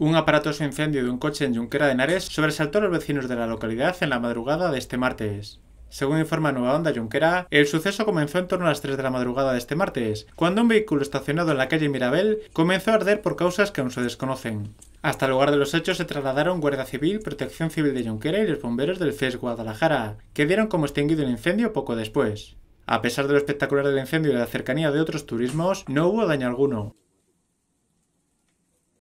Un aparatoso incendio de un coche en Junquera de Henares sobresaltó a los vecinos de la localidad en la madrugada de este martes. Según informa Nueva Onda Junquera, el suceso comenzó en torno a las 3 de la madrugada de este martes, cuando un vehículo estacionado en la calle Mirabel comenzó a arder por causas que aún se desconocen. Hasta el lugar de los hechos se trasladaron Guardia Civil, Protección Civil de Junquera y los bomberos del FES Guadalajara, que dieron como extinguido el incendio poco después. A pesar de lo espectacular del incendio y de la cercanía de otros turismos, no hubo daño alguno.